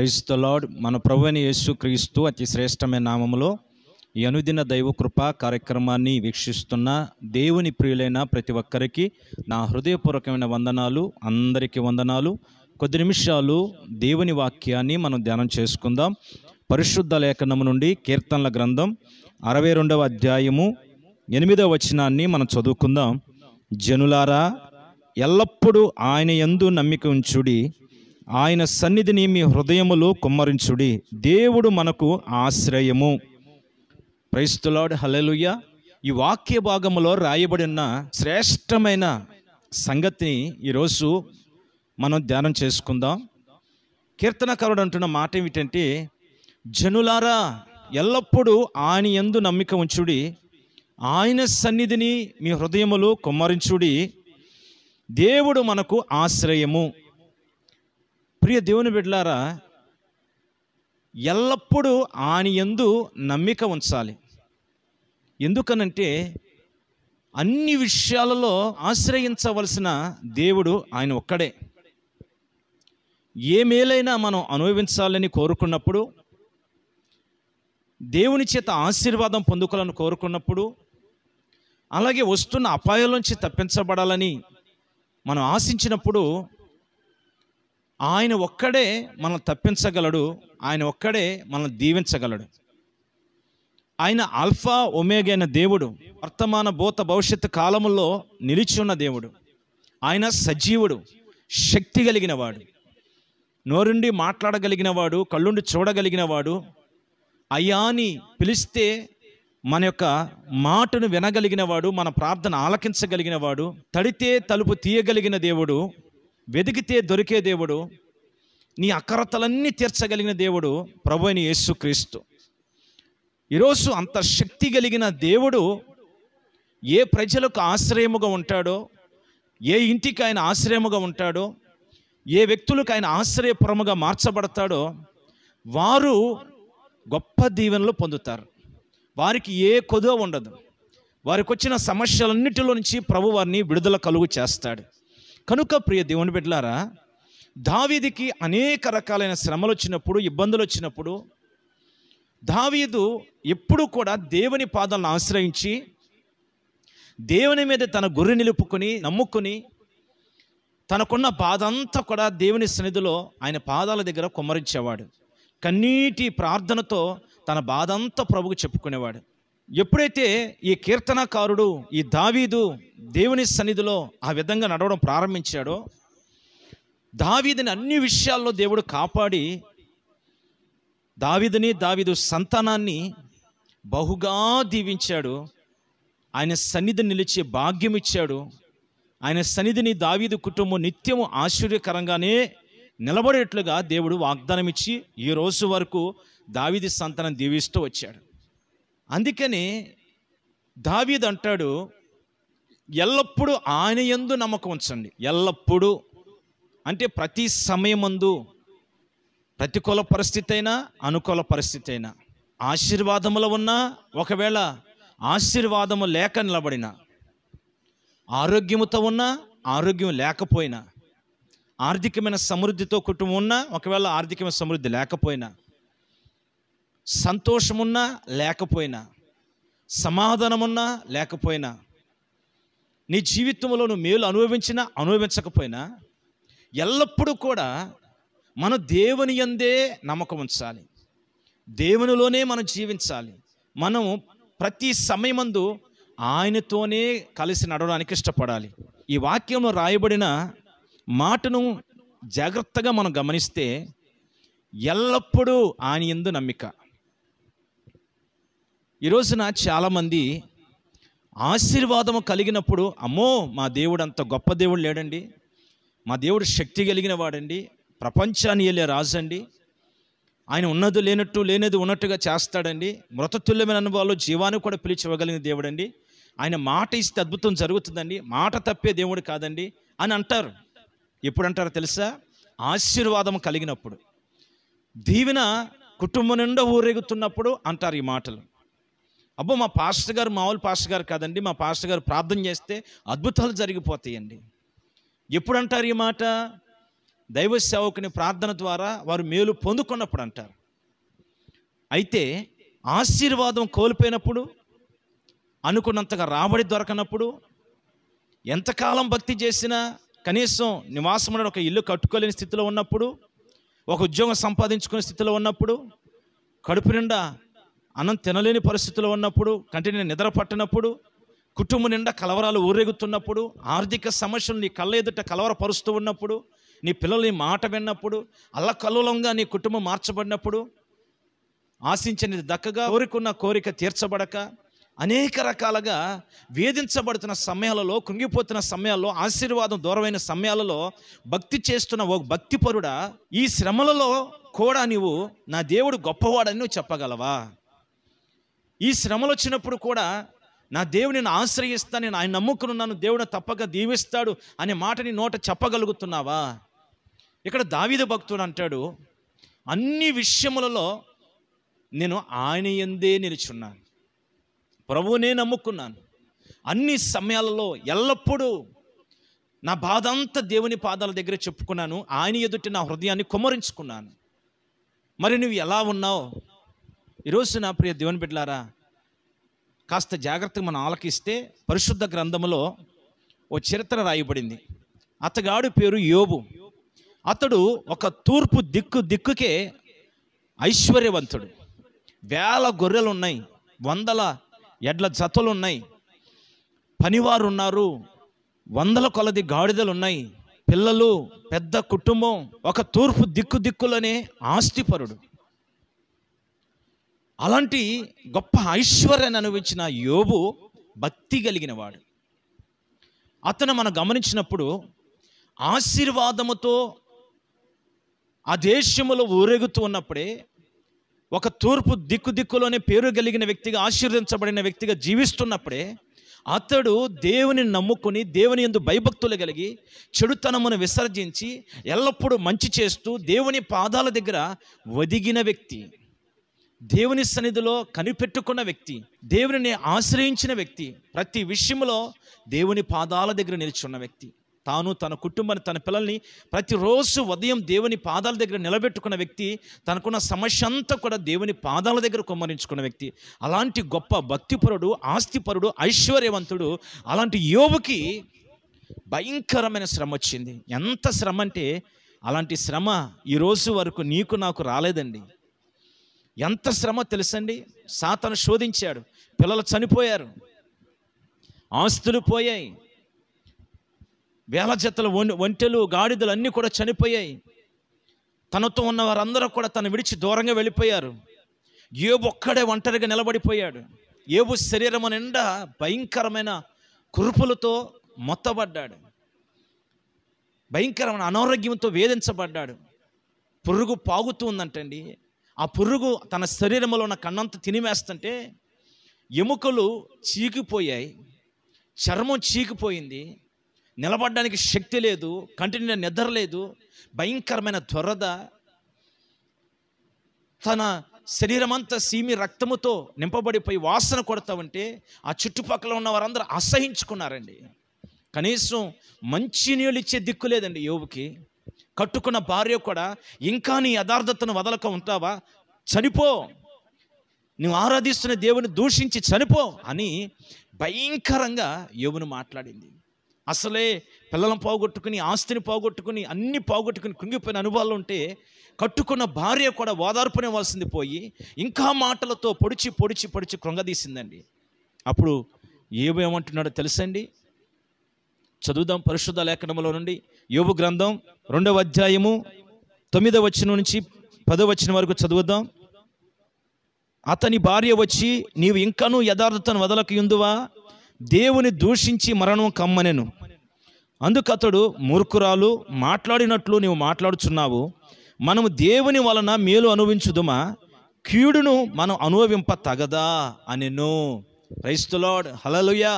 praise the lord మన ప్రభు అని యేసు క్రీస్తు అతి శ్రేష్టమైన నామములో ఈ అనుదిన దైవ కృప కార్యక్రమాన్ని వీక్షిస్తున్న దేవుని ప్రియులైన ప్రతి ఒక్కరికి నా హృదయపూర్వకమైన వందనాలు అందరికీ వందనాలు కొద్ది నిమిషాలు దేవుని వాక్యాన్ని మనం ధ్యానం చేసుకుందాం పరిశుద్ధ లేఖనము నుండి కీర్తనల గ్రంథం అరవై రెండవ అధ్యాయము ఎనిమిదవ వచనాన్ని మనం చదువుకుందాం జనులారా ఎల్లప్పుడూ ఆయన ఎందు నమ్మిక ఉంచుడి ఆయన సన్నిధిని మీ హృదయములో కుమ్మరించుడి దేవుడు మనకు ఆశ్రయము క్రైస్తులాడు హలెలుయ ఈ వాక్య భాగంలో రాయబడిన శ్రేష్టమైన సంగతిని ఈరోజు మనం ధ్యానం చేసుకుందాం కీర్తనకరుడు అంటున్న మాట ఏమిటంటే జనులారా ఎల్లప్పుడూ ఆయన ఎందు నమ్మిక ఉంచుడి ఆయన సన్నిధిని మీ హృదయములో కుమ్మరించుడి దేవుడు మనకు ఆశ్రయము ప్రియ దేవుని బిడ్డలారా ఎల్లప్పుడూ ఆని ఎందు నమ్మిక ఉంచాలి ఎందుకనంటే అన్ని విషయాలలో ఆశ్రయించవలసిన దేవుడు ఆయన ఒక్కడే ఏ మేలైనా మనం అనుభవించాలని కోరుకున్నప్పుడు దేవుని చేత ఆశీర్వాదం పొందుకోవాలని కోరుకున్నప్పుడు అలాగే వస్తున్న అపాయాల నుంచి తప్పించబడాలని మనం ఆశించినప్పుడు ఆయన ఒక్కడే మనం తప్పించగలడు ఆయన ఒక్కడే మనం దీవించగలడు ఆయన ఆల్ఫా ఒమేగైన దేవుడు వర్తమాన భూత భవిష్యత్తు కాలముల్లో నిలిచి ఉన్న దేవుడు ఆయన సజీవుడు శక్తి కలిగినవాడు నోరుండి మాట్లాడగలిగినవాడు కళ్ళుండి చూడగలిగినవాడు అయ్యాని పిలిస్తే మన యొక్క మాటను వినగలిగినవాడు మన ప్రార్థన ఆలకించగలిగినవాడు తడితే తలుపు తీయగలిగిన దేవుడు వెదిగితే దొరికే దేవుడు నీ అకరతలన్నీ తీర్చగలిగిన దేవుడు ప్రభు అని యేసుక్రీస్తు ఈరోజు అంత శక్తి కలిగిన దేవుడు ఏ ప్రజలకు ఆశ్రయముగా ఉంటాడో ఏ ఇంటికి ఆయన ఆశ్రయముగా ఉంటాడో ఏ వ్యక్తులకు ఆయన ఆశ్రయపురముగా మార్చబడతాడో వారు గొప్ప దీవెనలు పొందుతారు వారికి ఏ కొదువ ఉండదు వారికి వచ్చిన సమస్యలన్నిటిలో నుంచి ప్రభు వారిని విడుదల కలుగు చేస్తాడు కనుక ప్రియ దేవుని బిడ్డలారా దావీదికి అనేక రకాలైన శ్రమలు వచ్చినప్పుడు ఇబ్బందులు వచ్చినప్పుడు దావీదు ఎప్పుడు కూడా దేవుని పాదాలను ఆశ్రయించి దేవుని మీద తన గురి నిలుపుకొని నమ్ముకొని తనకున్న బాధ అంతా కూడా దేవుని సన్నిధిలో ఆయన పాదాల దగ్గర కుమ్మరించేవాడు కన్నీటి ప్రార్థనతో తన బాధ అంతా ప్రభుకు చెప్పుకునేవాడు ఎప్పుడైతే ఈ కీర్తనకారుడు ఈ దావీదు దేవుని సన్నిధిలో ఆ విధంగా నడవడం ప్రారంభించాడో దావీదిని అన్ని విషయాల్లో దేవుడు కాపాడి దావీదిని దావీదు సంతానాన్ని బహుగా దీవించాడు ఆయన సన్నిధి నిలిచే భాగ్యం ఇచ్చాడు ఆయన సన్నిధిని దావీదు కుటుంబం నిత్యము ఆశ్చర్యకరంగానే నిలబడేట్లుగా దేవుడు వాగ్దానం ఇచ్చి ఈ రోజు వరకు దావీది సంతానం దీవిస్తూ వచ్చాడు అందుకని దావీద్ అంటాడు ఎల్లప్పుడూ ఆయన ఎందు నమ్మకం ఉంచండి ఎల్లప్పుడూ అంటే ప్రతి సమయమందు ప్రతికూల పరిస్థితి అయినా అనుకూల పరిస్థితి అయినా ఆశీర్వాదములో ఉన్నా ఒకవేళ ఆశీర్వాదము లేక నిలబడిన ఆరోగ్యముతో ఉన్నా ఆరోగ్యం లేకపోయినా ఆర్థికమైన సమృద్ధితో కుటుంబం ఉన్నా ఒకవేళ ఆర్థికమైన సమృద్ధి లేకపోయినా సంతోషమున్నా లేకపోయినా సమాధానమున్నా లేకపోయినా నీ జీవితంలో నువ్వు మేలు అనుభవించినా అనుభవించకపోయినా ఎల్లప్పుడూ కూడా మన దేవుని ఎందే నమ్మకం ఉంచాలి దేవునిలోనే మనం జీవించాలి మనం ప్రతి సమయమందు ఆయనతోనే కలిసి నడవడానికి ఇష్టపడాలి ఈ వాక్యంలో రాయబడిన మాటను జాగ్రత్తగా మనం గమనిస్తే ఎల్లప్పుడూ ఆయన ఎందు నమ్మిక ఈరోజున చాలామంది ఆశీర్వాదం కలిగినప్పుడు అమ్మో మా దేవుడు అంత గొప్ప దేవుడు లేడండి మా దేవుడు శక్తి కలిగిన వాడండి ప్రపంచాన్ని వెళ్ళే రాజండి ఆయన ఉన్నది లేనట్టు లేనిది ఉన్నట్టుగా చేస్తాడండి మృతతుల్యమైన అనుభవాలు జీవాన్ని కూడా పిలిచివ్వగలిగిన దేవుడండి ఆయన మాట ఇస్తే అద్భుతం జరుగుతుందండి మాట తప్పే దేవుడు కాదండి అని అంటారు ఎప్పుడు అంటారో తెలుసా ఆశీర్వాదం కలిగినప్పుడు దీవెన కుటుంబం నిండా ఊరేగుతున్నప్పుడు అంటారు ఈ మాటలు అబ్బో మా పాస్టర్ గారు మామూలు పాస్టర్ గారు కాదండి మా పాస్టర్ గారు ప్రార్థన చేస్తే అద్భుతాలు జరిగిపోతాయండి ఎప్పుడంటారు ఈ మాట దైవ సేవకుని ప్రార్థన ద్వారా వారు మేలు పొందుకున్నప్పుడు అంటారు అయితే ఆశీర్వాదం కోల్పోయినప్పుడు అనుకున్నంతగా రాబడి దొరకనప్పుడు ఎంతకాలం భక్తి చేసినా కనీసం నివాసం ఒక ఇల్లు కట్టుకోలేని స్థితిలో ఉన్నప్పుడు ఒక ఉద్యోగం సంపాదించుకునే స్థితిలో ఉన్నప్పుడు కడుపు నిండా అన్నం తినలేని పరిస్థితిలో ఉన్నప్పుడు కంటిని నిద్ర పట్టినప్పుడు కుటుంబం నిండా కలవరాలు ఊరేగుతున్నప్పుడు ఆర్థిక సమస్యలు నీ కళ్ళ ఎదుట కలవరపరుస్తూ ఉన్నప్పుడు నీ పిల్లలు నీ మాట విన్నప్పుడు అల్లకల్లోలంగా నీ కుటుంబం మార్చబడినప్పుడు ఆశించని దక్కగా కోరుకున్న కోరిక తీర్చబడక అనేక రకాలుగా వేధించబడుతున్న సమయాలలో కృంగిపోతున్న సమయాల్లో ఆశీర్వాదం దూరమైన సమయాలలో భక్తి చేస్తున్న ఒక భక్తిపరుడా ఈ శ్రమలలో కూడా నీవు నా దేవుడు గొప్పవాడని నువ్వు చెప్పగలవా ఈ శ్రమలు వచ్చినప్పుడు కూడా నా దేవుని నేను ఆశ్రయిస్తాను నేను ఆయన నమ్ముకున్నాను దేవుడు తప్పక దీవిస్తాడు అనే మాటని నోట చెప్పగలుగుతున్నావా ఇక్కడ దావిద భక్తుడు అంటాడు అన్ని విషయములలో నేను ఆయన ఎందే నిలుచున్నాను ప్రభువునే నమ్ముకున్నాను అన్ని సమయాలలో ఎల్లప్పుడూ నా బాధ అంతా దేవుని పాదాల దగ్గర చెప్పుకున్నాను ఆయన ఎదుటి నా హృదయాన్ని కుమరించుకున్నాను మరి నువ్వు ఎలా ఉన్నావు ఈరోజు నా ప్రియ దేవుని బిడ్డలారా కాస్త జాగ్రత్తగా మనం ఆలకిస్తే పరిశుద్ధ గ్రంథంలో ఓ చరిత్ర రాయబడింది అతగాడు పేరు యోబు అతడు ఒక తూర్పు దిక్కు దిక్కుకే ఐశ్వర్యవంతుడు వేల గొర్రెలు ఉన్నాయి వందల ఎడ్ల జతలు ఉన్నాయి పనివారు ఉన్నారు వందల కొలది గాడిదలు ఉన్నాయి పిల్లలు పెద్ద కుటుంబం ఒక తూర్పు దిక్కు దిక్కులనే ఆస్తిపరుడు అలాంటి గొప్ప ఐశ్వర్యాన్ని అనుభవించిన యోబు భక్తి కలిగిన వాడు అతను మనం గమనించినప్పుడు ఆశీర్వాదముతో ఆ దేశములో ఊరేగుతూ ఉన్నప్పుడే ఒక తూర్పు దిక్కు దిక్కులోనే పేరు కలిగిన వ్యక్తిగా ఆశీర్వదించబడిన వ్యక్తిగా జీవిస్తున్నప్పుడే అతడు దేవుని నమ్ముకొని దేవుని ఎందు భయభక్తులు కలిగి చెడుతనమును విసర్జించి ఎల్లప్పుడూ మంచి చేస్తూ దేవుని పాదాల దగ్గర వదిగిన వ్యక్తి దేవుని సన్నిధిలో కనిపెట్టుకున్న వ్యక్తి దేవుని ఆశ్రయించిన వ్యక్తి ప్రతి విషయంలో దేవుని పాదాల దగ్గర నిలుచున్న వ్యక్తి తాను తన కుటుంబాన్ని తన పిల్లల్ని ప్రతిరోజు ఉదయం దేవుని పాదాల దగ్గర నిలబెట్టుకున్న వ్యక్తి తనకున్న సమస్య అంతా కూడా దేవుని పాదాల దగ్గర కుమ్మరించుకున్న వ్యక్తి అలాంటి గొప్ప భక్తిపరుడు ఆస్తిపరుడు ఐశ్వర్యవంతుడు అలాంటి యోగుకి భయంకరమైన శ్రమ వచ్చింది ఎంత శ్రమ అంటే అలాంటి శ్రమ ఈరోజు వరకు నీకు నాకు రాలేదండి ఎంత శ్రమ తెలుసండి సాతను శోధించాడు పిల్లలు చనిపోయారు ఆస్తులు పోయాయి వేల జతలు ఒంటెలు గాడిదలు అన్నీ కూడా చనిపోయాయి తనతో ఉన్న వారందరూ కూడా తను విడిచి దూరంగా వెళ్ళిపోయారు ఏబు ఒక్కడే ఒంటరిగా నిలబడిపోయాడు ఏబు శరీరం నిండా భయంకరమైన కురుపులతో మొత్తబడ్డాడు భయంకరమైన అనారోగ్యంతో వేధించబడ్డాడు పురుగు పాగుతూ ఉందంటండి ఆ పురుగు తన శరీరంలో ఉన్న కన్నంత తినివేస్తుంటే ఎముకలు చీకిపోయాయి చర్మం చీకిపోయింది నిలబడడానికి శక్తి లేదు కంటిన్యూ నిద్ర లేదు భయంకరమైన దొరద తన శరీరమంతా సీమి రక్తముతో నింపబడిపోయి వాసన కొడతా ఉంటే ఆ చుట్టుపక్కల ఉన్న వారందరూ అసహించుకున్నారండి కనీసం మంచి నీళ్ళు ఇచ్చే దిక్కు లేదండి యోగుకి కట్టుకున్న భార్య కూడా ఇంకా నీ యథార్థతను వదలక ఉంటావా చనిపో నువ్వు ఆరాధిస్తున్న దేవుని దూషించి చనిపో అని భయంకరంగా యోగును మాట్లాడింది అసలే పిల్లలను పోగొట్టుకుని ఆస్తిని పోగొట్టుకుని అన్ని పోగొట్టుకుని కుంగిపోయిన అనుభవాలు ఉంటే కట్టుకున్న భార్య కూడా ఓదార్పునివ్వాల్సింది పోయి ఇంకా మాటలతో పొడిచి పొడిచి పొడిచి కృంగదీసిందండి అప్పుడు ఏమేమంటున్నాడో తెలుసండి చదువుదాం పరిశుద్ధ లేఖనంలో నుండి యోబు గ్రంథం రెండవ అధ్యాయము తొమ్మిదవ వచ్చిన నుంచి పదో వచ్చిన వరకు చదువుదాం అతని భార్య వచ్చి నీవు ఇంకనూ యథార్థతను వదలక ఎందువా దేవుని దూషించి మరణం కమ్మనెను అందుకు అతడు మూర్ఖురాలు మాట్లాడినట్లు నీవు మాట్లాడుచున్నావు మనము దేవుని వలన మేలు అనుభవించుదుమా క్యూడును మనం అనుభవింప తగదా అనెను క్రైస్తలాడ్ హలలుయా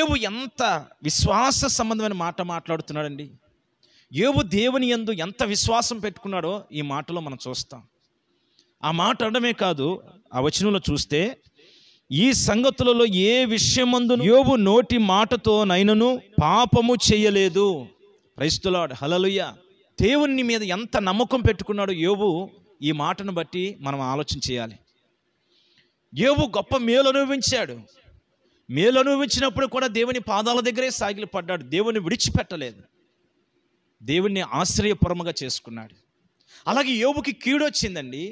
ఏవు ఎంత విశ్వాస సంబంధమైన మాట మాట్లాడుతున్నాడండి ఏవు దేవుని ఎందు ఎంత విశ్వాసం పెట్టుకున్నాడో ఈ మాటలో మనం చూస్తాం ఆ మాట అనడమే కాదు ఆ వచనంలో చూస్తే ఈ సంగతులలో ఏ విషయమందు యోబు నోటి మాటతో నైనను పాపము చేయలేదు క్రైస్తులాడు హలలుయ దేవుని మీద ఎంత నమ్మకం పెట్టుకున్నాడో యోబు ఈ మాటను బట్టి మనం ఆలోచన చేయాలి యోబు గొప్ప మేలు అనుభవించాడు మేలు అనుభవించినప్పుడు కూడా దేవుని పాదాల దగ్గరే సాగిలి పడ్డాడు దేవుని విడిచిపెట్టలేదు దేవుణ్ణి ఆశ్రయపురముగా చేసుకున్నాడు అలాగే యోబుకి కీడొచ్చిందండి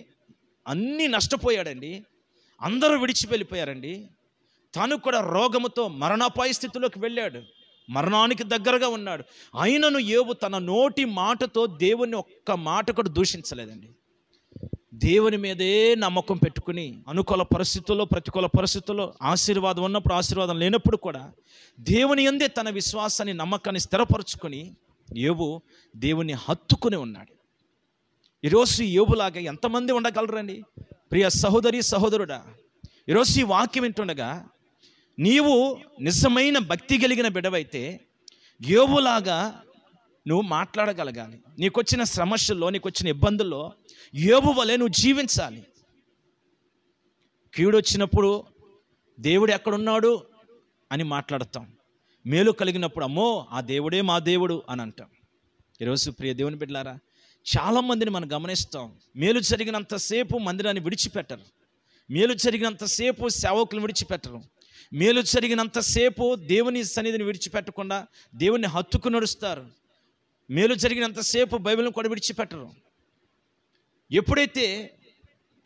అన్నీ నష్టపోయాడండి అందరూ విడిచి వెళ్ళిపోయారండి తాను కూడా రోగముతో మరణాపాయ స్థితిలోకి వెళ్ళాడు మరణానికి దగ్గరగా ఉన్నాడు అయినను ఏవు తన నోటి మాటతో దేవుణ్ణి ఒక్క మాట కూడా దూషించలేదండి దేవుని మీదే నమ్మకం పెట్టుకుని అనుకూల పరిస్థితుల్లో ప్రతికూల పరిస్థితుల్లో ఆశీర్వాదం ఉన్నప్పుడు ఆశీర్వాదం లేనప్పుడు కూడా దేవుని ఎందే తన విశ్వాసాన్ని నమ్మకాన్ని స్థిరపరచుకొని ఏవు దేవుని హత్తుకుని ఉన్నాడు ఈరోజు ఏవులాగా ఎంతమంది ఉండగలరండి ప్రియ సహోదరి సహోదరుడా ఈరోజు ఈ వాక్యం వింటుండగా నీవు నిజమైన భక్తి కలిగిన బిడవైతే ఏవులాగా నువ్వు మాట్లాడగలగాలి నీకొచ్చిన సమస్యల్లో నీకొచ్చిన ఇబ్బందుల్లో ఏబు వలె నువ్వు జీవించాలి కీడు వచ్చినప్పుడు దేవుడు ఎక్కడున్నాడు అని మాట్లాడతాం మేలు కలిగినప్పుడు అమ్మో ఆ దేవుడే మా దేవుడు అని అంటాం ఈరోజు ప్రియ దేవుని బిడ్డలారా చాలామందిని మనం గమనిస్తాం మేలు జరిగినంతసేపు మందిరాన్ని విడిచిపెట్టరు మేలు జరిగినంతసేపు సేవకులను విడిచిపెట్టరు మేలు జరిగినంతసేపు దేవుని సన్నిధిని విడిచిపెట్టకుండా దేవుని హత్తుకు నడుస్తారు మేలు జరిగినంతసేపు బైబిల్ని కూడా విడిచిపెట్టరు ఎప్పుడైతే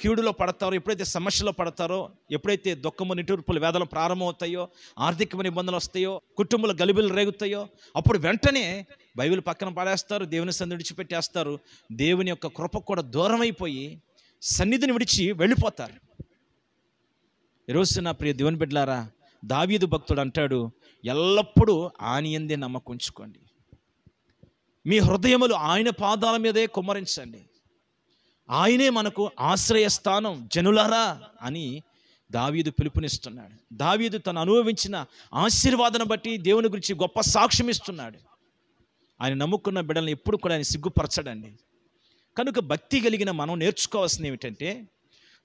కీడులో పడతారో ఎప్పుడైతే సమస్యలో పడతారో ఎప్పుడైతే దుఃఖము నిటూర్పులు వేదలు ప్రారంభమవుతాయో ఆర్థికమైన ఇబ్బందులు వస్తాయో కుటుంబంలో గలిబిలు రేగుతాయో అప్పుడు వెంటనే బైబిల్ పక్కన పడేస్తారు దేవుని సంధి విడిచిపెట్టేస్తారు దేవుని యొక్క కృప కూడా దూరం అయిపోయి సన్నిధిని విడిచి వెళ్ళిపోతారు ఈరోజు నా ప్రియ దేవుని బిడ్డలారా దావీదు భక్తుడు అంటాడు ఎల్లప్పుడూ ఆనియందే నమ్మకం ఉంచుకోండి మీ హృదయములు ఆయన పాదాల మీదే కుమ్మరించండి ఆయనే మనకు ఆశ్రయస్థానం జనులరా అని దావీదు పిలుపునిస్తున్నాడు దావీదు తను అనుభవించిన ఆశీర్వాదను బట్టి దేవుని గురించి గొప్ప సాక్ష్యం ఇస్తున్నాడు ఆయన నమ్ముకున్న బిడ్డలను ఎప్పుడు కూడా ఆయన సిగ్గుపరచడండి కనుక భక్తి కలిగిన మనం నేర్చుకోవాల్సింది ఏమిటంటే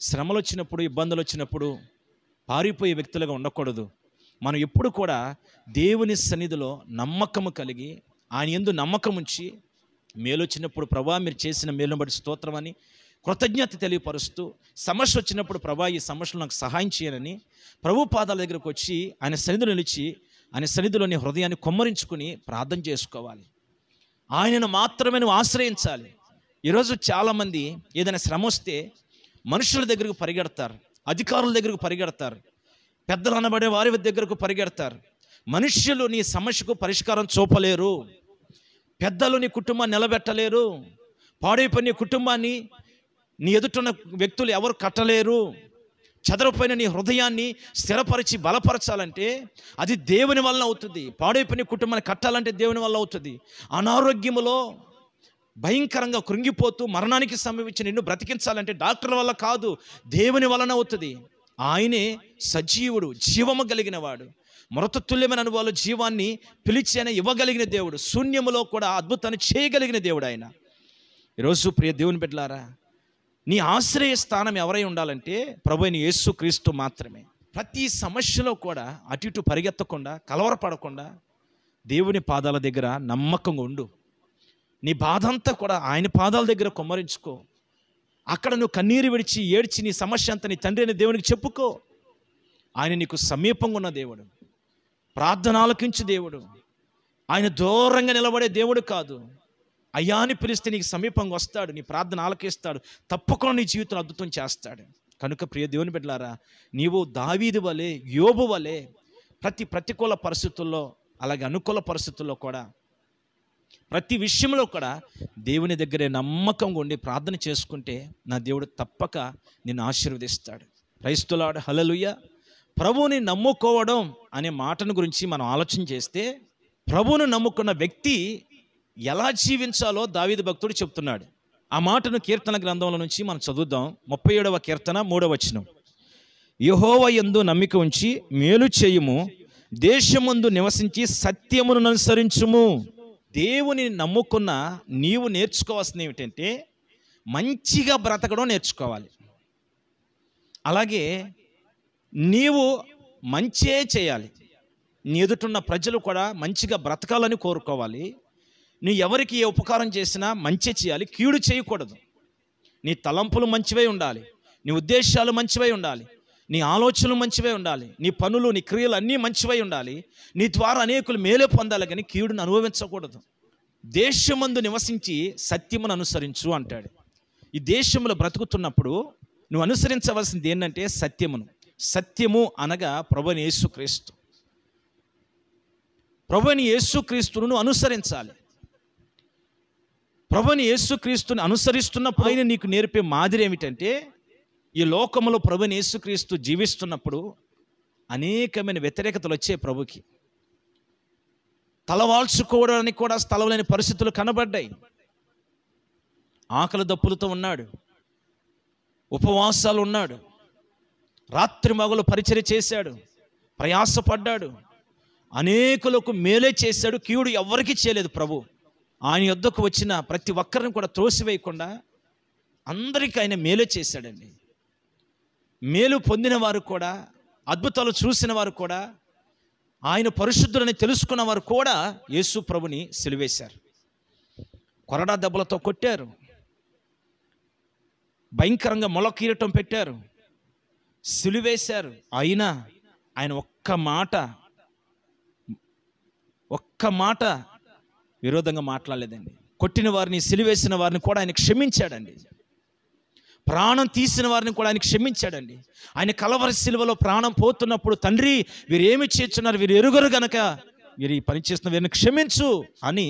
శ్రమలు వచ్చినప్పుడు ఇబ్బందులు వచ్చినప్పుడు పారిపోయే వ్యక్తులుగా ఉండకూడదు మనం ఎప్పుడు కూడా దేవుని సన్నిధిలో నమ్మకము కలిగి ఆయన ఎందు నమ్మకం ఉంచి మేలు వచ్చినప్పుడు ప్రభా మీరు చేసిన మేలును బట్టి స్తోత్రం అని కృతజ్ఞత తెలియపరుస్తూ సమస్య వచ్చినప్పుడు ప్రభా ఈ సమస్యలు నాకు సహాయం చేయనని ప్రభు పాదాల దగ్గరకు వచ్చి ఆయన సన్నిధులు నిలిచి ఆయన సన్నిధిలోని హృదయాన్ని కొమ్మరించుకుని ప్రార్థన చేసుకోవాలి ఆయనను మాత్రమే నువ్వు ఆశ్రయించాలి ఈరోజు చాలామంది ఏదైనా శ్రమ వస్తే మనుషుల దగ్గరకు పరిగెడతారు అధికారుల దగ్గరకు పరిగెడతారు పెద్దలు అనబడే వారి దగ్గరకు పరిగెడతారు మనుష్యులు నీ సమస్యకు పరిష్కారం చూపలేరు పెద్దలు నీ కుటుంబాన్ని నిలబెట్టలేరు పాడైపోయిన నీ కుటుంబాన్ని నీ ఎదుటన్న వ్యక్తులు ఎవరు కట్టలేరు చదరపోయిన నీ హృదయాన్ని స్థిరపరిచి బలపరచాలంటే అది దేవుని వలన అవుతుంది పాడైపోయిన కుటుంబాన్ని కట్టాలంటే దేవుని వల్ల అవుతుంది అనారోగ్యములో భయంకరంగా కృంగిపోతూ మరణానికి సంభవించి నిన్ను బ్రతికించాలంటే డాక్టర్ వల్ల కాదు దేవుని వలన అవుతుంది ఆయనే సజీవుడు జీవము కలిగిన వాడు మృతతుల్యమైన అనుభవాలు జీవాన్ని పిలిచి అయినా ఇవ్వగలిగిన దేవుడు శూన్యములో కూడా అద్భుతాన్ని చేయగలిగిన దేవుడు ఆయన ఈరోజు ప్రియ దేవుని పెట్టలారా నీ ఆశ్రయ స్థానం ఎవరై ఉండాలంటే ప్రభు అయిన యేసు క్రీస్తు మాత్రమే ప్రతి సమస్యలో కూడా అటు ఇటు పరిగెత్తకుండా కలవరపడకుండా దేవుని పాదాల దగ్గర నమ్మకంగా ఉండు నీ బాధ అంతా కూడా ఆయన పాదాల దగ్గర కుమ్మరించుకో అక్కడ నువ్వు కన్నీరు విడిచి ఏడ్చి నీ సమస్య అంతా నీ తండ్రి అనే దేవునికి చెప్పుకో ఆయన నీకు సమీపంగా ఉన్న దేవుడు ప్రార్థన ఆలకించి దేవుడు ఆయన దూరంగా నిలబడే దేవుడు కాదు అయ్యా అని పిలిస్తే నీకు సమీపంగా వస్తాడు నీ ప్రార్థన ఆలకిస్తాడు తప్పకుండా నీ జీవితం అద్భుతం చేస్తాడు కనుక ప్రియ దేవుని బిడ్డలారా నీవు దావీది వలె యోబు వలె ప్రతి ప్రతికూల పరిస్థితుల్లో అలాగే అనుకూల పరిస్థితుల్లో కూడా ప్రతి విషయంలో కూడా దేవుని దగ్గరే నమ్మకంగా ఉండి ప్రార్థన చేసుకుంటే నా దేవుడు తప్పక నేను ఆశీర్వదిస్తాడు క్రైస్తులాడు హలలుయ్యా ప్రభువుని నమ్ముకోవడం అనే మాటను గురించి మనం ఆలోచన చేస్తే ప్రభువును నమ్ముకున్న వ్యక్తి ఎలా జీవించాలో దావిద భక్తుడు చెప్తున్నాడు ఆ మాటను కీర్తన గ్రంథంలో నుంచి మనం చదువుదాం ముప్పై ఏడవ కీర్తన మూడవ వచనం యహోవ ఎందు నమ్మిక ఉంచి మేలు చేయుము దేశముందు నివసించి సత్యమును అనుసరించుము దేవుని నమ్ముకున్న నీవు నేర్చుకోవాల్సింది ఏమిటంటే మంచిగా బ్రతకడం నేర్చుకోవాలి అలాగే నీవు మంచే చేయాలి నీ ఎదుటున్న ప్రజలు కూడా మంచిగా బ్రతకాలని కోరుకోవాలి నీ ఎవరికి ఏ ఉపకారం చేసినా మంచి చేయాలి కీడు చేయకూడదు నీ తలంపులు మంచివై ఉండాలి నీ ఉద్దేశాలు మంచివై ఉండాలి నీ ఆలోచనలు మంచివై ఉండాలి నీ పనులు నీ క్రియలు అన్నీ మంచివై ఉండాలి నీ ద్వారా అనేకులు మేలే పొందాలి కానీ కీడును అనుభవించకూడదు దేశమందు నివసించి సత్యమును అనుసరించు అంటాడు ఈ దేశంలో బ్రతుకుతున్నప్పుడు నువ్వు అనుసరించవలసింది ఏంటంటే సత్యమును సత్యము అనగా ప్రభుని యేసుక్రీస్తు ప్రభుని యేసుక్రీస్తును అనుసరించాలి ప్రభుని యేసుక్రీస్తుని అనుసరిస్తున్నప్పుడు ఆయన నీకు నేర్పే మాదిరి ఏమిటంటే ఈ లోకంలో ప్రభుని యేసుక్రీస్తు జీవిస్తున్నప్పుడు అనేకమైన వ్యతిరేకతలు వచ్చే ప్రభుకి తలవాల్చుకోవడానికి కూడా స్థలం లేని పరిస్థితులు కనబడ్డాయి ఆకలి దప్పులతో ఉన్నాడు ఉపవాసాలు ఉన్నాడు రాత్రి మగలు పరిచర్య చేశాడు ప్రయాసపడ్డాడు అనేకులకు మేలే చేశాడు కీయుడు ఎవరికి చేయలేదు ప్రభు ఆయన యుద్ధకు వచ్చిన ప్రతి ఒక్కరిని కూడా త్రోసివేయకుండా అందరికీ ఆయన మేలే చేశాడండి మేలు పొందిన వారు కూడా అద్భుతాలు చూసిన వారు కూడా ఆయన పరిశుద్ధులని తెలుసుకున్న వారు కూడా యేసు ప్రభుని సెలివేశారు కొరడా దెబ్బలతో కొట్టారు భయంకరంగా మొలకీరటం పెట్టారు సులివేశారు అయినా ఆయన ఒక్క మాట ఒక్క మాట విరోధంగా మాట్లాడలేదండి కొట్టిన వారిని సిలివేసిన వారిని కూడా ఆయన క్షమించాడండి ప్రాణం తీసిన వారిని కూడా ఆయన క్షమించాడండి ఆయన కలవర శిలువలో ప్రాణం పోతున్నప్పుడు తండ్రి వీరు ఏమి చేస్తున్నారు వీరు ఎరుగరు గనక వీరు ఈ పని చేస్తున్న వీరిని క్షమించు అని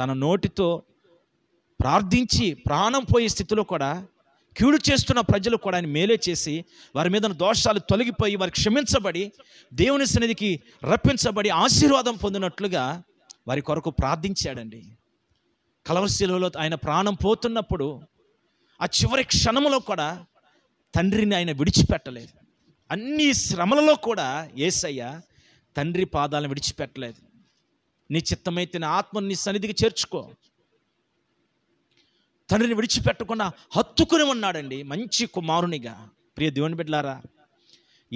తన నోటితో ప్రార్థించి ప్రాణం పోయే స్థితిలో కూడా కీడు చేస్తున్న ప్రజలు కూడా ఆయన మేలే చేసి వారి మీద దోషాలు తొలగిపోయి వారికి క్షమించబడి దేవుని సన్నిధికి రప్పించబడి ఆశీర్వాదం పొందినట్లుగా వారి కొరకు ప్రార్థించాడండి కలవశిలలో ఆయన ప్రాణం పోతున్నప్పుడు ఆ చివరి క్షణంలో కూడా తండ్రిని ఆయన విడిచిపెట్టలేదు అన్ని శ్రమలలో కూడా ఏసయ్య తండ్రి పాదాలను విడిచిపెట్టలేదు నీ చిత్తమైతే నా ఆత్మను నీ సన్నిధికి చేర్చుకో తండ్రిని విడిచిపెట్టకుండా హత్తుకుని ఉన్నాడండి మంచి కుమారునిగా ప్రియ దేవుని బిడ్డలారా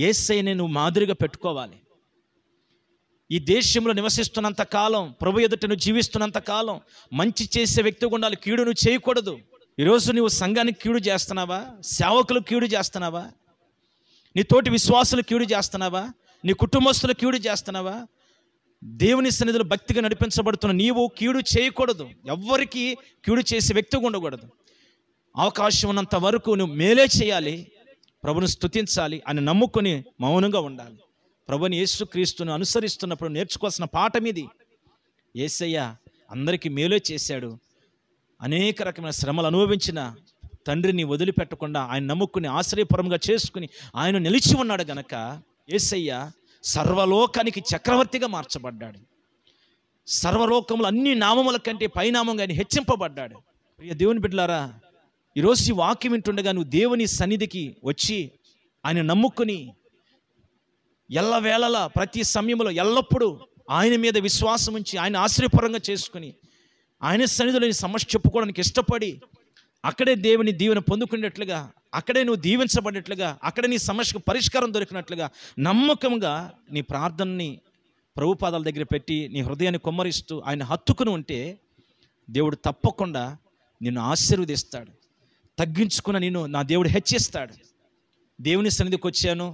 ఏసైని నువ్వు మాదిరిగా పెట్టుకోవాలి ఈ దేశంలో నివసిస్తున్నంత కాలం ప్రభు ఎదుట నువ్వు జీవిస్తున్నంత కాలం మంచి చేసే వ్యక్తి ఉండాలి కీడు నువ్వు చేయకూడదు ఈరోజు నువ్వు సంఘానికి కీడు చేస్తున్నావా సేవకులు కీడు చేస్తున్నావా నీ తోటి విశ్వాసులు కీడు చేస్తున్నావా నీ కుటుంబస్తులు కీడు చేస్తున్నావా దేవుని సన్నిధిలో భక్తిగా నడిపించబడుతున్న నీవు కీడు చేయకూడదు ఎవ్వరికి కీడు చేసే వ్యక్తి ఉండకూడదు అవకాశం ఉన్నంత వరకు నువ్వు మేలే చేయాలి ప్రభును స్థుతించాలి అని నమ్ముకొని మౌనంగా ఉండాలి ప్రభుని క్రీస్తుని అనుసరిస్తున్నప్పుడు నేర్చుకోవాల్సిన పాఠం ఇది ఏసయ్య అందరికీ మేలే చేశాడు అనేక రకమైన శ్రమలు అనుభవించిన తండ్రిని వదిలిపెట్టకుండా ఆయన నమ్ముకుని ఆశ్రయపరంగా చేసుకుని ఆయన నిలిచి ఉన్నాడు గనక ఏసయ్య సర్వలోకానికి చక్రవర్తిగా మార్చబడ్డాడు సర్వలోకములు అన్ని నామముల కంటే పైనామం కానీ హెచ్చింపబడ్డాడు ప్రియ దేవుని బిడ్డలారా ఈరోజు ఈ వాక్యం వింటుండగా నువ్వు దేవుని సన్నిధికి వచ్చి ఆయన నమ్ముకుని ఎల్లవేళలా ప్రతి సమయంలో ఎల్లప్పుడూ ఆయన మీద విశ్వాసం ఉంచి ఆయన ఆశ్చర్యపరంగా చేసుకుని ఆయన సన్నిధులని సమస్య చెప్పుకోవడానికి ఇష్టపడి అక్కడే దేవుని దీవెన పొందుకునేట్లుగా అక్కడే నువ్వు దీవించబడినట్లుగా అక్కడ నీ సమస్యకు పరిష్కారం దొరికినట్లుగా నమ్మకంగా నీ ప్రార్థనని ప్రభుపాదాల దగ్గర పెట్టి నీ హృదయాన్ని కొమ్మరిస్తూ ఆయన హత్తుకుని ఉంటే దేవుడు తప్పకుండా నిన్ను ఆశీర్వదిస్తాడు తగ్గించుకున్న నేను నా దేవుడు హెచ్చిస్తాడు దేవుని సన్నిధికి వచ్చాను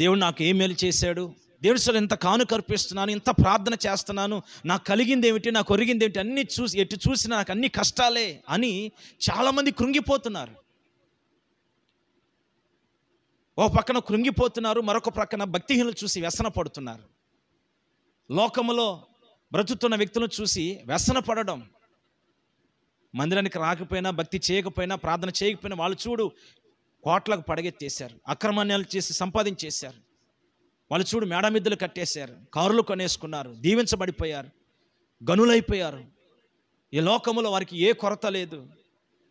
దేవుడు నాకు ఏ మేలు చేశాడు దేవుడి సార్ ఇంత కాను అర్పిస్తున్నాను ఇంత ప్రార్థన చేస్తున్నాను నాకు కలిగింది ఏమిటి నాకు ఒరిగింది ఏమిటి అన్నీ చూసి ఎటు చూసినా నాకు అన్ని కష్టాలే అని చాలామంది కృంగిపోతున్నారు ఓ పక్కన కృంగిపోతున్నారు మరొక ప్రక్కన భక్తిహీనులు చూసి వ్యసన పడుతున్నారు లోకములో బ్రతుకుతున్న వ్యక్తులను చూసి వ్యసన పడడం మందిరానికి రాకపోయినా భక్తి చేయకపోయినా ప్రార్థన చేయకపోయినా వాళ్ళు చూడు కోట్లకు పడగెత్తేశారు అక్రమాన్యాలు చేసి సంపాదించేశారు వాళ్ళు చూడు మేడమిద్దలు కట్టేశారు కారులు కొనేసుకున్నారు దీవించబడిపోయారు గనులైపోయారు ఈ లోకములో వారికి ఏ కొరత లేదు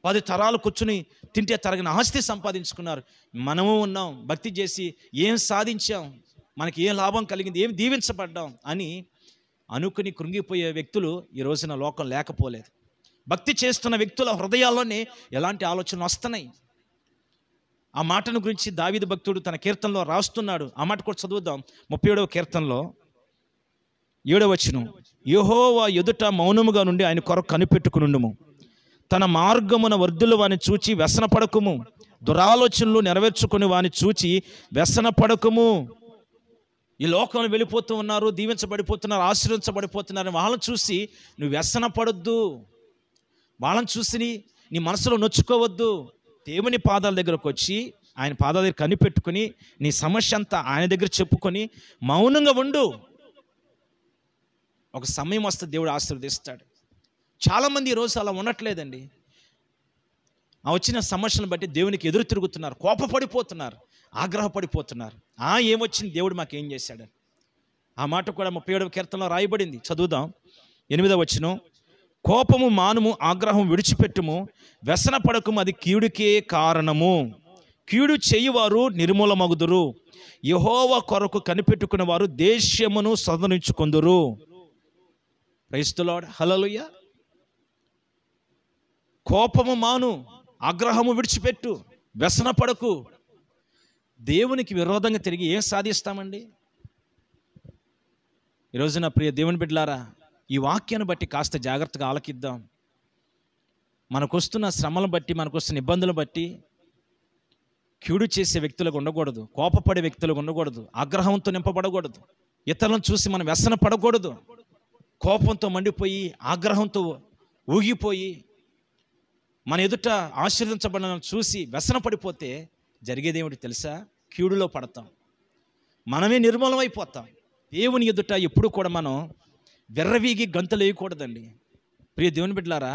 పది తరాలు కూర్చుని తింటే తరగిన ఆస్తి సంపాదించుకున్నారు మనము ఉన్నాం భక్తి చేసి ఏం సాధించాం మనకి ఏం లాభం కలిగింది ఏం దీవించబడ్డాం అని అనుకుని కృంగిపోయే వ్యక్తులు ఈ రోజున లోకం లేకపోలేదు భక్తి చేస్తున్న వ్యక్తుల హృదయాల్లోనే ఎలాంటి ఆలోచనలు వస్తున్నాయి ఆ మాటను గురించి దావిద భక్తుడు తన కీర్తనలో రాస్తున్నాడు ఆ మాట కూడా చదువుదాం ముప్పై ఏడవ కీర్తనలో ఏడవచ్చును వా ఎదుట మౌనముగా నుండి ఆయన కొరకు కనిపెట్టుకునుండుము తన మార్గమున వర్ధులు వాని చూచి వ్యసన పడకము దురాలోచనలు నెరవేర్చుకుని వాని చూచి వ్యసన పడకుము ఈ లోకంలో వెళ్ళిపోతూ ఉన్నారు దీవించబడిపోతున్నారు ఆశ్రయించబడిపోతున్నారు వాళ్ళని చూసి నువ్వు వ్యసన పడొద్దు వాళ్ళని చూసి నీ మనసులో నొచ్చుకోవద్దు దేవుని పాదాల దగ్గరకు వచ్చి ఆయన పాదాల దగ్గర కనిపెట్టుకుని నీ సమస్య అంతా ఆయన దగ్గర చెప్పుకొని మౌనంగా ఉండు ఒక సమయం వస్తే దేవుడు ఆశీర్వదిస్తాడు చాలామంది ఈరోజు అలా ఉండట్లేదండి ఆ వచ్చిన సమస్యను బట్టి దేవునికి ఎదురు తిరుగుతున్నారు కోపపడిపోతున్నారు ఆగ్రహపడిపోతున్నారు ఆ ఏమొచ్చింది దేవుడు మాకేం చేశాడు ఆ మాట కూడా ముప్పై ఏడవ కీర్తనలో రాయబడింది చదువుదాం ఎనిమిదవ వచ్చిన కోపము మానము ఆగ్రహం విడిచిపెట్టుము వ్యసన పడకము అది కీడుకే కారణము కీడు చేయువారు నిర్మూలమగుదురు యహోవ కొరకు కనిపెట్టుకున్న వారు దేశ్యమును సదనించుకుందురు క్రైస్తులాడ్ హలలుయ్యా కోపము మాను ఆగ్రహము విడిచిపెట్టు వ్యసన పడకు దేవునికి విరోధంగా తిరిగి ఏం సాధిస్తామండి ఈరోజు నా ప్రియ దేవుని బిడ్డలారా ఈ వాక్యాన్ని బట్టి కాస్త జాగ్రత్తగా ఆలకిద్దాం మనకొస్తున్న శ్రమలను బట్టి మనకొస్తున్న ఇబ్బందులు బట్టి క్యూడు చేసే వ్యక్తులకు ఉండకూడదు కోపపడే వ్యక్తులకు ఉండకూడదు ఆగ్రహంతో నింపబడకూడదు ఇతరులను చూసి మనం వ్యసన పడకూడదు కోపంతో మండిపోయి ఆగ్రహంతో ఊగిపోయి మన ఎదుట ఆశీర్దించబడడం చూసి వ్యసన పడిపోతే జరిగేదేమిటి తెలుసా క్యూడులో పడతాం మనమే నిర్మూలమైపోతాం దేవుని ఎదుట ఎప్పుడు కూడా మనం విర్రవీగి గంతులు వేయకూడదండి ప్రియ దేవుని బిడ్డలారా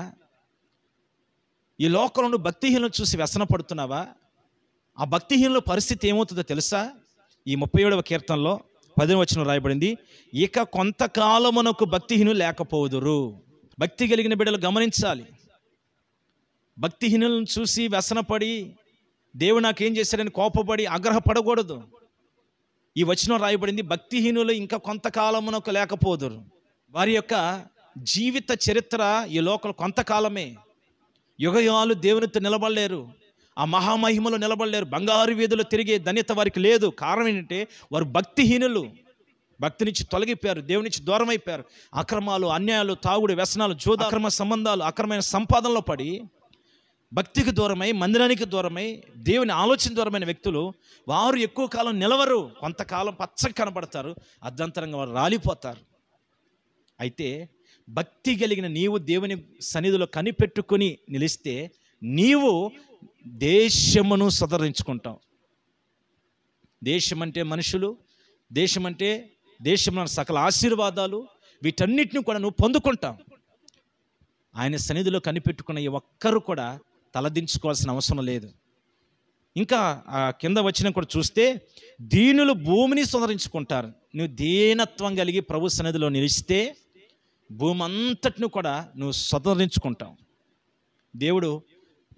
ఈ లోకంలో భక్తిహీనులు చూసి వ్యసన పడుతున్నావా ఆ భక్తిహీనుల పరిస్థితి ఏమవుతుందో తెలుసా ఈ ముప్పై ఏడవ కీర్తనలో పదవి వచ్చిన రాయబడింది ఇక కొంతకాలమునకు భక్తిహీనులు లేకపోదురు భక్తి కలిగిన బిడ్డలు గమనించాలి భక్తిహీనులను చూసి వ్యసనపడి దేవుడు నాకేం చేశాడని కోపపడి ఆగ్రహపడకూడదు ఈ వచనం రాయబడింది భక్తిహీనులు ఇంకా కొంతకాలమునకు లేకపోదురు వారి యొక్క జీవిత చరిత్ర ఈ లోకల కొంతకాలమే యుగయాలు దేవునితో నిలబడలేరు ఆ మహామహిమలో నిలబడలేరు బంగారు వీధులు తిరిగే ధన్యత వారికి లేదు కారణం ఏంటంటే వారు భక్తిహీనులు భక్తి నుంచి తొలగిపోయారు దేవుని నుంచి దూరం అయిపోయారు అక్రమాలు అన్యాయాలు తాగుడు వ్యసనాలు జోద అక్రమ సంబంధాలు అక్రమైన సంపాదనలో పడి భక్తికి దూరమై మందిరానికి దూరమై దేవుని ఆలోచన దూరమైన వ్యక్తులు వారు ఎక్కువ కాలం నిలవరు కొంతకాలం పచ్చగా కనబడతారు అర్ధంతరంగా వారు రాలిపోతారు అయితే భక్తి కలిగిన నీవు దేవుని సన్నిధిలో కనిపెట్టుకుని నిలిస్తే నీవు దేశమును సదరించుకుంటావు దేశం అంటే మనుషులు దేశం అంటే దేశంలో సకల ఆశీర్వాదాలు వీటన్నిటిని కూడా నువ్వు పొందుకుంటావు ఆయన సన్నిధిలో కనిపెట్టుకున్న ఈ ఒక్కరు కూడా తలదించుకోవాల్సిన అవసరం లేదు ఇంకా కింద వచ్చిన కూడా చూస్తే దీనులు భూమిని సుందరించుకుంటారు నువ్వు దీనత్వం కలిగి ప్రభు సన్నిధిలో నిలిస్తే భూమి అంతటిని కూడా నువ్వు స్వతంత్రించుకుంటావు దేవుడు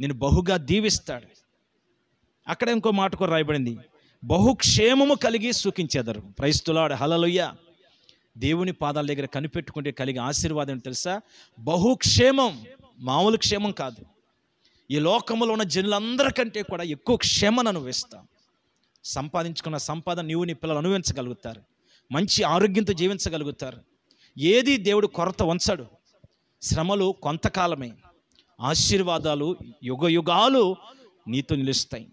నేను బహుగా దీవిస్తాడు అక్కడ ఇంకో మాట కూడా రాయబడింది బహుక్షేమము కలిగి సూకించేదారు క్రైస్తులాడు హలలుయ్య దేవుని పాదాల దగ్గర కనిపెట్టుకుంటే కలిగే ఆశీర్వాదం తెలుసా బహుక్షేమం మామూలు క్షేమం కాదు ఈ లోకంలో ఉన్న జనులందరికంటే కూడా ఎక్కువ క్షమను అనుభవిస్తావు సంపాదించుకున్న సంపాదన నీవు నీ పిల్లలు అనుభవించగలుగుతారు మంచి ఆరోగ్యంతో జీవించగలుగుతారు ఏది దేవుడు కొరత ఉంచడు శ్రమలు కొంతకాలమే ఆశీర్వాదాలు యుగ యుగాలు నీతో నిలుస్తాయి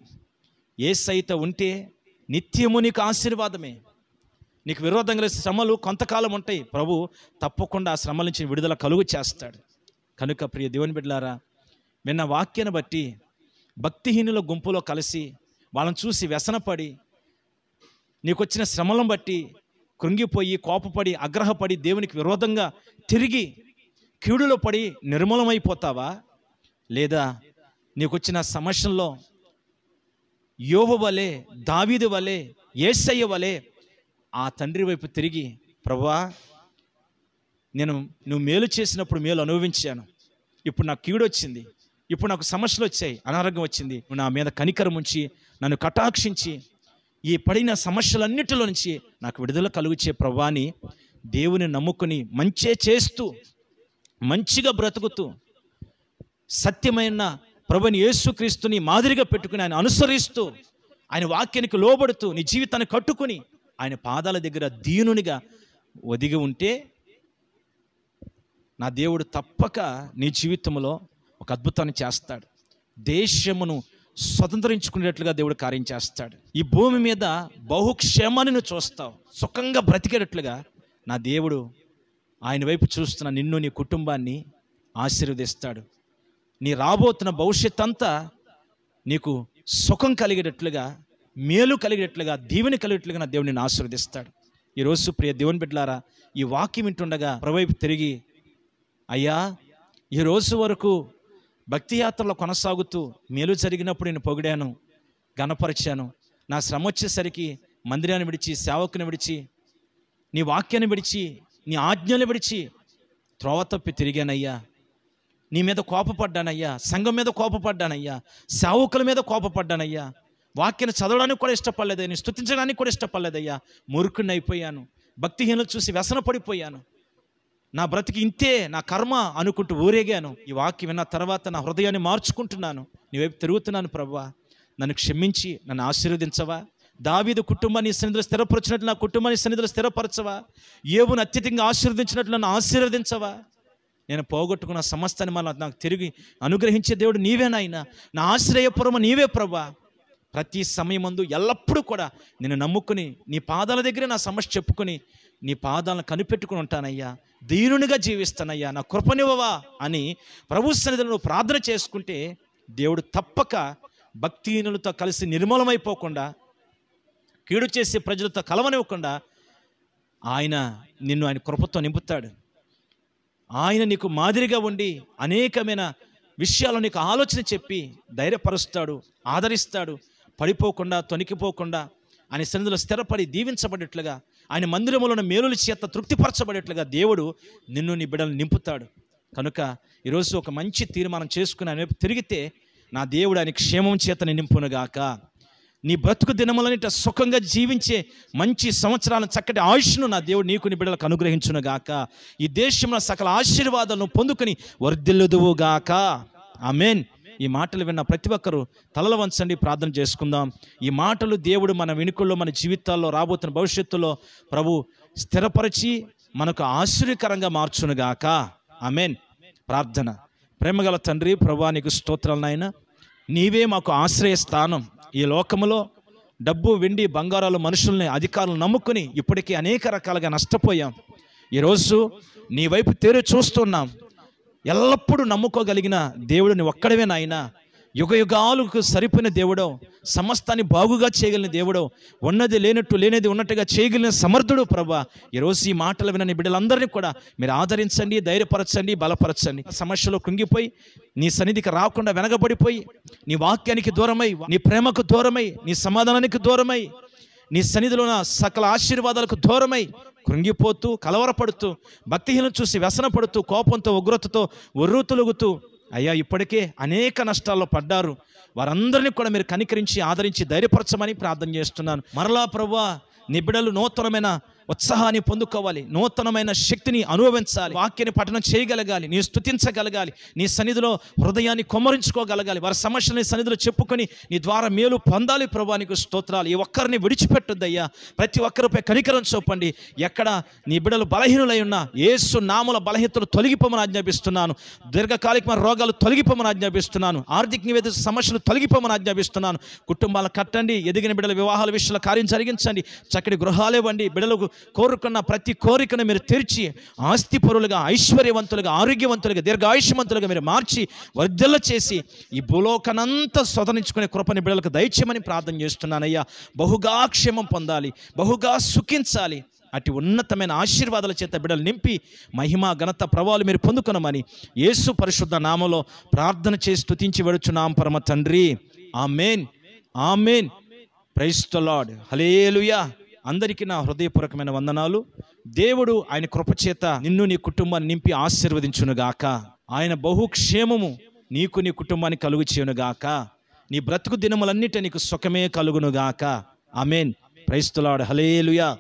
ఏ సైత ఉంటే నిత్యము నీకు ఆశీర్వాదమే నీకు విరోధంగా శ్రమలు కొంతకాలం ఉంటాయి ప్రభు తప్పకుండా ఆ శ్రమల నుంచి విడుదల కలుగు చేస్తాడు కనుక ప్రియ దేవుని బిడ్డలారా విన్న వాక్యను బట్టి భక్తిహీనుల గుంపులో కలిసి వాళ్ళని చూసి వ్యసనపడి నీకొచ్చిన శ్రమలను బట్టి కృంగిపోయి కోపపడి అగ్రహపడి దేవునికి విరోధంగా తిరిగి కీడులో పడి నిర్మూలమైపోతావా లేదా నీకొచ్చిన సమస్యల్లో యోవ వలె దావీదు వలె ఏసయ్య వలె ఆ తండ్రి వైపు తిరిగి ప్రభా నేను నువ్వు మేలు చేసినప్పుడు మేలు అనుభవించాను ఇప్పుడు నాకు కీడొచ్చింది ఇప్పుడు నాకు సమస్యలు వచ్చాయి అనారోగ్యం వచ్చింది నా మీద కనికరం ఉంచి నన్ను కటాక్షించి ఈ పడిన సమస్యలన్నిటిలో నుంచి నాకు విడుదల కలుగుచే ప్రభాని దేవుని నమ్ముకుని మంచే చేస్తూ మంచిగా బ్రతుకుతూ సత్యమైన ప్రభుని యేసుక్రీస్తుని మాదిరిగా పెట్టుకుని ఆయన అనుసరిస్తూ ఆయన వాక్యానికి లోబడుతూ నీ జీవితాన్ని కట్టుకుని ఆయన పాదాల దగ్గర దీనునిగా ఒదిగి ఉంటే నా దేవుడు తప్పక నీ జీవితంలో ఒక అద్భుతాన్ని చేస్తాడు దేశమును స్వతంత్రించుకునేట్లుగా దేవుడు కార్యం చేస్తాడు ఈ భూమి మీద బహుక్షేమాన్ని నువ్వు చూస్తావు సుఖంగా బ్రతికేటట్లుగా నా దేవుడు ఆయన వైపు చూస్తున్న నిన్ను నీ కుటుంబాన్ని ఆశీర్వదిస్తాడు నీ రాబోతున్న భవిష్యత్ అంతా నీకు సుఖం కలిగేటట్లుగా మేలు కలిగేటట్లుగా దీవెని కలిగేటట్లుగా నా దేవుడు నిన్ను ఆశీర్వదిస్తాడు ఈరోజు ప్రియ దేవుని బిడ్డలారా ఈ వాక్యం వింటుండగా ప్రవైపు తిరిగి అయ్యా ఈరోజు వరకు భక్తి యాత్రలో కొనసాగుతూ మేలు జరిగినప్పుడు నేను పొగిడాను గణపరిచాను నా శ్రమ వచ్చేసరికి మందిరాన్ని విడిచి సేవకుని విడిచి నీ వాక్యాన్ని విడిచి నీ ఆజ్ఞని విడిచి త్రోవ తప్పి తిరిగానయ్యా నీ మీద కోపపడ్డానయ్యా సంఘం మీద కోపపడ్డానయ్యా సేవకుల మీద కోపపడ్డానయ్యా వాక్యాన్ని చదవడానికి కూడా ఇష్టపడలేదయ్యా స్థుతించడానికి కూడా ఇష్టపడలేదయ్యా మురుకుని అయిపోయాను భక్తిహీనలు చూసి వ్యసన పడిపోయాను నా బ్రతికి ఇంతే నా కర్మ అనుకుంటూ ఊరేగాను ఈ వాక్యం విన్న తర్వాత నా హృదయాన్ని మార్చుకుంటున్నాను నీవైపు తిరుగుతున్నాను ప్రభా నన్ను క్షమించి నన్ను ఆశీర్వదించవా దావీదు కుటుంబాన్ని సన్నిధిలో స్థిరపరచినట్లు నా కుటుంబాన్ని సన్నిధిలో స్థిరపరచవా ఏవును అత్యధికంగా ఆశీర్వదించినట్లు నన్ను ఆశీర్వదించవా నేను పోగొట్టుకున్న సమస్తాన్ని మళ్ళీ నాకు తిరిగి అనుగ్రహించే దేవుడు నాయన నా ఆశ్రయపూర్వ నీవే ప్రభా ప్రతి సమయమందు ఎల్లప్పుడూ కూడా నేను నమ్ముకుని నీ పాదాల దగ్గరే నా సమస్య చెప్పుకొని నీ పాదాలను కనిపెట్టుకుని ఉంటానయ్యా దీనునిగా జీవిస్తానయ్యా నా కృపనివ్వవా అని ప్రభు సన్నిధిలో నువ్వు ప్రార్థన చేసుకుంటే దేవుడు తప్పక భక్తిహీనులతో కలిసి నిర్మూలమైపోకుండా కీడు చేసే ప్రజలతో కలవనివ్వకుండా ఆయన నిన్ను ఆయన కృపతో నింపుతాడు ఆయన నీకు మాదిరిగా ఉండి అనేకమైన విషయాలు నీకు ఆలోచన చెప్పి ధైర్యపరుస్తాడు ఆదరిస్తాడు పడిపోకుండా తొనికిపోకుండా ఆయన సన్నిధిలో స్థిరపడి దీవించబడినట్లుగా ఆయన మందిరములను మేలుల చేత తృప్తిపరచబడేట్లుగా దేవుడు నిన్ను నీ బిడ్డలు నింపుతాడు కనుక ఈరోజు ఒక మంచి తీర్మానం చేసుకుని ఆయన తిరిగితే నా దేవుడు ఆయన క్షేమం చేత నింపునుగాక నీ బ్రతుకు దినములనిట సుఖంగా జీవించే మంచి సంవత్సరాలను చక్కటి ఆయుష్ను నా దేవుడు నీకు నీ బిడ్డలకు అనుగ్రహించునుగాక ఈ దేశంలో సకల ఆశీర్వాదాలను పొందుకుని వర్ధిల్లుదువుగాక ఆమెన్ ఈ మాటలు విన్న ప్రతి ఒక్కరూ తలలు వంచండి ప్రార్థన చేసుకుందాం ఈ మాటలు దేవుడు మన వినుకుల్లో మన జీవితాల్లో రాబోతున్న భవిష్యత్తులో ప్రభు స్థిరపరిచి మనకు ఆశ్చర్యకరంగా మార్చునుగాక ఆమెన్ ప్రార్థన ప్రేమగల తండ్రి ప్రభా నీకు స్తోత్రాలనైనా నాయన నీవే మాకు ఆశ్రయ స్థానం ఈ లోకములో డబ్బు వెండి బంగారాలు మనుషుల్ని అధికారులు నమ్ముకుని ఇప్పటికీ అనేక రకాలుగా నష్టపోయాం ఈరోజు నీ వైపు తేరు చూస్తున్నాం ఎల్లప్పుడూ నమ్ముకోగలిగిన దేవుడిని ఒక్కడవే నాయన యుగ యుగాలకు సరిపోయిన దేవుడో సమస్తాన్ని బాగుగా చేయగలిగిన దేవుడో ఉన్నది లేనట్టు లేనిది ఉన్నట్టుగా చేయగలిగిన సమర్థుడు ప్రభా ఈరోజు ఈ మాటలు వినని బిడ్డలందరినీ కూడా మీరు ఆదరించండి ధైర్యపరచండి బలపరచండి సమస్యలో కుంగిపోయి నీ సన్నిధికి రాకుండా వెనకబడిపోయి నీ వాక్యానికి దూరమై నీ ప్రేమకు దూరమై నీ సమాధానానికి దూరమై నీ సన్నిధిలో సకల ఆశీర్వాదాలకు దూరమై కృంగిపోతూ కలవరపడుతూ భక్తిహీనం చూసి వ్యసనపడుతూ కోపంతో ఉగ్రతతో తొలుగుతూ అయ్యా ఇప్పటికే అనేక నష్టాల్లో పడ్డారు వారందరినీ కూడా మీరు కనికరించి ఆదరించి ధైర్యపరచమని ప్రార్థన చేస్తున్నాను మరలా ప్రభు నిబిడలు నూతనమైన ఉత్సాహాన్ని పొందుకోవాలి నూతనమైన శక్తిని అనుభవించాలి వాక్యాన్ని పఠనం చేయగలగాలి నీ స్థుతించగలగాలి నీ సన్నిధిలో హృదయాన్ని కొమ్మరించుకోగలగాలి వారి సమస్యలని సన్నిధిలో చెప్పుకొని నీ ద్వారా మేలు పొందాలి ప్రభానికి స్తోత్రాలు ఈ ఒక్కరిని విడిచిపెట్టుద్దయ్యా ప్రతి ఒక్కరిపై కనికరం చూపండి ఎక్కడ నీ బిడలు బలహీనులై ఉన్నా ఏసు నాముల బలహీనతలు తొలగిపోమని ఆజ్ఞాపిస్తున్నాను దీర్ఘకాలికమైన రోగాలు తొలగిపోమని ఆజ్ఞాపిస్తున్నాను ఆర్థిక నివేదిక సమస్యలు తొలగిపోమని ఆజ్ఞాపిస్తున్నాను కుటుంబాలను కట్టండి ఎదిగిన బిడ్డల వివాహాల విషయంలో కార్యం జరిగించండి చక్కటి గృహాలు ఇవ్వండి బిడలకు కోరుకున్న ప్రతి కోరికను మీరు తెరిచి ఆస్తిపరులుగా ఐశ్వర్యవంతులుగా ఆరోగ్యవంతులుగా దీర్ఘాయుష్యవంతులుగా మీరు మార్చి వర్ధల చేసి ఈ భూలోకనంతా స్వతనించుకునే కృపని బిడలకు దయచేయమని ప్రార్థన చేస్తున్నానయ్యా బహుగా క్షేమం పొందాలి బహుగా సుఖించాలి అటు ఉన్నతమైన ఆశీర్వాదాల చేత బిడలు నింపి మహిమ ఘనత ప్రభావాలు మీరు పొందుకునమని యేసు పరిశుద్ధ నామలో ప్రార్థన చేసి స్థుతించి వెడుచున్నాం పరమ తండ్రి ఆమెన్ ఆమెన్ ఆ మేన్ ప్రైస్తలాడ్ హలేలుయా అందరికీ నా హృదయపూర్వకమైన వందనాలు దేవుడు ఆయన కృపచేత నిన్ను నీ కుటుంబాన్ని నింపి ఆశీర్వదించునుగాక ఆయన బహుక్షేమము నీకు నీ కుటుంబాన్ని కలుగు చేయునుగాక నీ బ్రతుకు దినములన్నిటి నీకు సుఖమే కలుగునుగాక ఆమెన్ క్రైస్తులాడు హలేలుయా